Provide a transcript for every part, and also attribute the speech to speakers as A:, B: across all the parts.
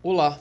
A: Olá!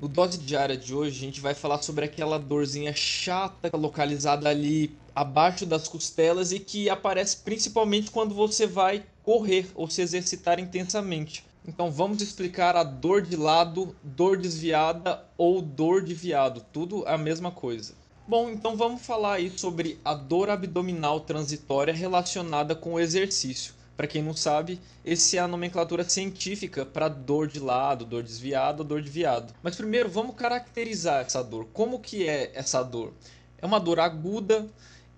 A: No Dose Diária de hoje a gente vai falar sobre aquela dorzinha chata localizada ali abaixo das costelas e que aparece principalmente quando você vai correr ou se exercitar intensamente. Então vamos explicar a dor de lado, dor desviada ou dor de viado, tudo a mesma coisa. Bom, então vamos falar aí sobre a dor abdominal transitória relacionada com o exercício. Para quem não sabe, essa é a nomenclatura científica para dor de lado, dor desviada, dor de viado. Mas primeiro, vamos caracterizar essa dor. Como que é essa dor? É uma dor aguda,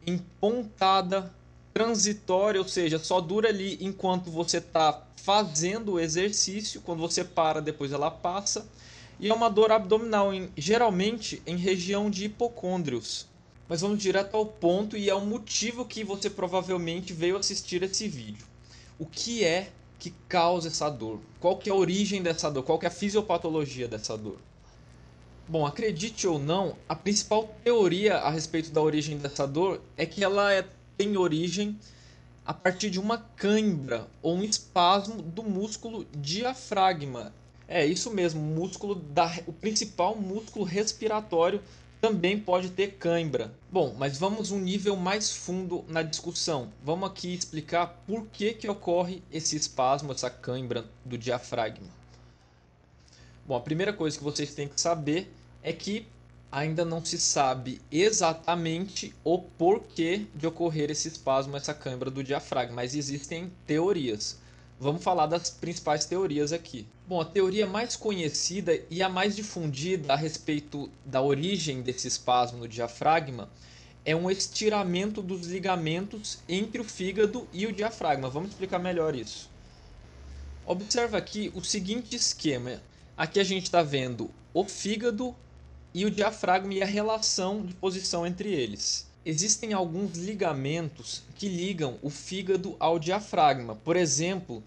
A: empontada, transitória, ou seja, só dura ali enquanto você está fazendo o exercício. Quando você para, depois ela passa. E é uma dor abdominal, em, geralmente em região de hipocôndrios mas vamos direto ao ponto e é o motivo que você provavelmente veio assistir esse vídeo o que é que causa essa dor? Qual que é a origem dessa dor? Qual que é a fisiopatologia dessa dor? Bom, acredite ou não, a principal teoria a respeito da origem dessa dor é que ela é, tem origem a partir de uma cãibra ou um espasmo do músculo diafragma. É isso mesmo, músculo da, o principal músculo respiratório também pode ter cãibra. Bom, mas vamos um nível mais fundo na discussão. Vamos aqui explicar por que, que ocorre esse espasmo, essa cãibra do diafragma. Bom, a primeira coisa que vocês têm que saber é que ainda não se sabe exatamente o porquê de ocorrer esse espasmo, essa cãibra do diafragma, mas existem teorias. Vamos falar das principais teorias aqui. Bom, a teoria mais conhecida e a mais difundida a respeito da origem desse espasmo no diafragma é um estiramento dos ligamentos entre o fígado e o diafragma. Vamos explicar melhor isso. Observa aqui o seguinte esquema. Aqui a gente está vendo o fígado e o diafragma e a relação de posição entre eles. Existem alguns ligamentos que ligam o fígado ao diafragma. Por exemplo,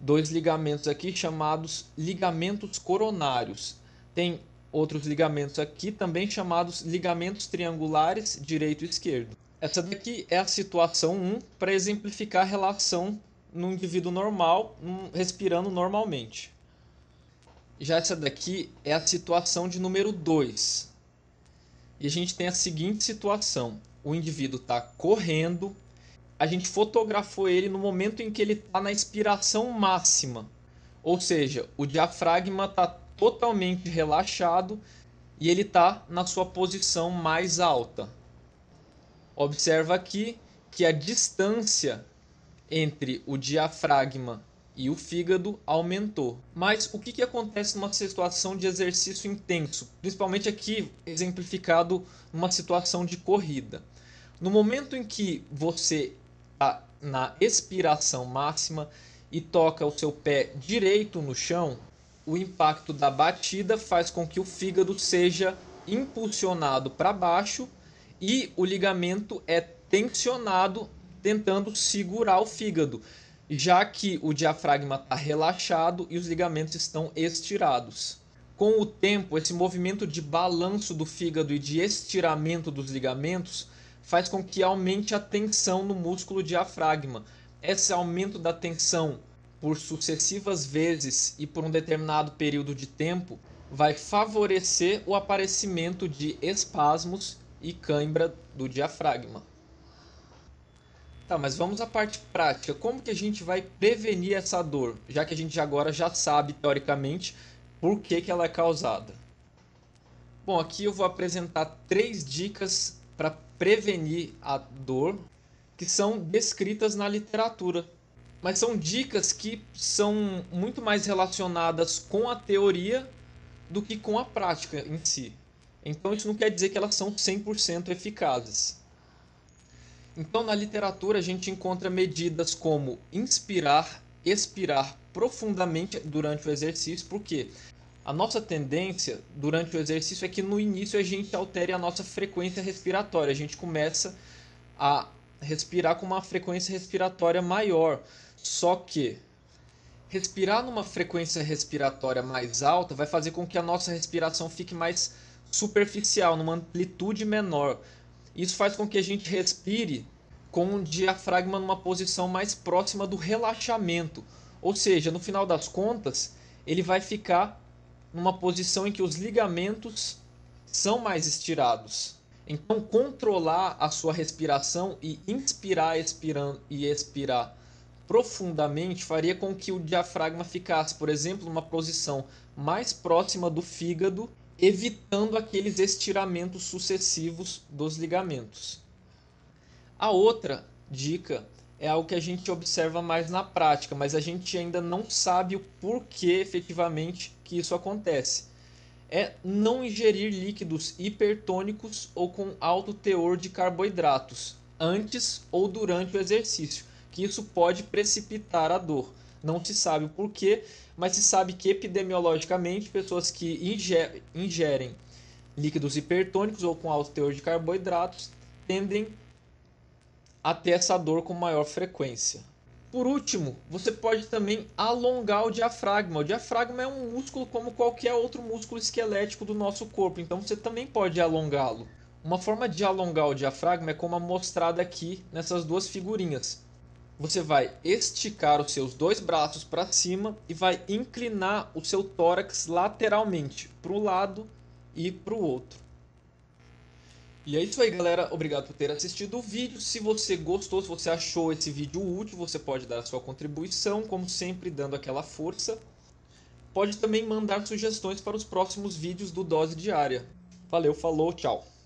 A: dois ligamentos aqui chamados ligamentos coronários. Tem outros ligamentos aqui também chamados ligamentos triangulares direito e esquerdo. Essa daqui é a situação 1 para exemplificar a relação no indivíduo normal, respirando normalmente. Já essa daqui é a situação de número 2. E a gente tem a seguinte situação: o indivíduo está correndo, a gente fotografou ele no momento em que ele está na expiração máxima, ou seja, o diafragma está totalmente relaxado e ele está na sua posição mais alta. Observa aqui que a distância entre o diafragma e o fígado aumentou. Mas o que, que acontece numa situação de exercício intenso? Principalmente aqui exemplificado numa situação de corrida. No momento em que você está na expiração máxima e toca o seu pé direito no chão, o impacto da batida faz com que o fígado seja impulsionado para baixo e o ligamento é tensionado tentando segurar o fígado já que o diafragma está relaxado e os ligamentos estão estirados. Com o tempo, esse movimento de balanço do fígado e de estiramento dos ligamentos faz com que aumente a tensão no músculo diafragma. Esse aumento da tensão por sucessivas vezes e por um determinado período de tempo vai favorecer o aparecimento de espasmos e cãibra do diafragma. Tá, mas vamos à parte prática. Como que a gente vai prevenir essa dor, já que a gente agora já sabe teoricamente por que, que ela é causada? Bom, aqui eu vou apresentar três dicas para prevenir a dor que são descritas na literatura. Mas são dicas que são muito mais relacionadas com a teoria do que com a prática em si. Então isso não quer dizer que elas são 100% eficazes. Então, na literatura, a gente encontra medidas como inspirar, expirar profundamente durante o exercício, porque a nossa tendência durante o exercício é que no início a gente altere a nossa frequência respiratória, a gente começa a respirar com uma frequência respiratória maior. Só que respirar numa frequência respiratória mais alta vai fazer com que a nossa respiração fique mais superficial, numa amplitude menor. Isso faz com que a gente respire com o diafragma numa posição mais próxima do relaxamento. Ou seja, no final das contas, ele vai ficar numa posição em que os ligamentos são mais estirados. Então, controlar a sua respiração e inspirar expirando, e expirar profundamente faria com que o diafragma ficasse, por exemplo, numa posição mais próxima do fígado evitando aqueles estiramentos sucessivos dos ligamentos. A outra dica é algo que a gente observa mais na prática, mas a gente ainda não sabe o porquê efetivamente que isso acontece. É não ingerir líquidos hipertônicos ou com alto teor de carboidratos antes ou durante o exercício, que isso pode precipitar a dor. Não se sabe o porquê, mas se sabe que epidemiologicamente pessoas que ingerem, líquidos hipertônicos ou com alto teor de carboidratos tendem a ter essa dor com maior frequência. Por último, você pode também alongar o diafragma. O diafragma é um músculo como qualquer outro músculo esquelético do nosso corpo, então você também pode alongá-lo. Uma forma de alongar o diafragma é como a mostrada aqui nessas duas figurinhas você vai esticar os seus dois braços para cima e vai inclinar o seu tórax lateralmente para o lado e para o outro. E é isso aí, galera. Obrigado por ter assistido o vídeo. Se você gostou, se você achou esse vídeo útil, você pode dar a sua contribuição, como sempre, dando aquela força. Pode também mandar sugestões para os próximos vídeos do Dose Diária. Valeu, falou, tchau.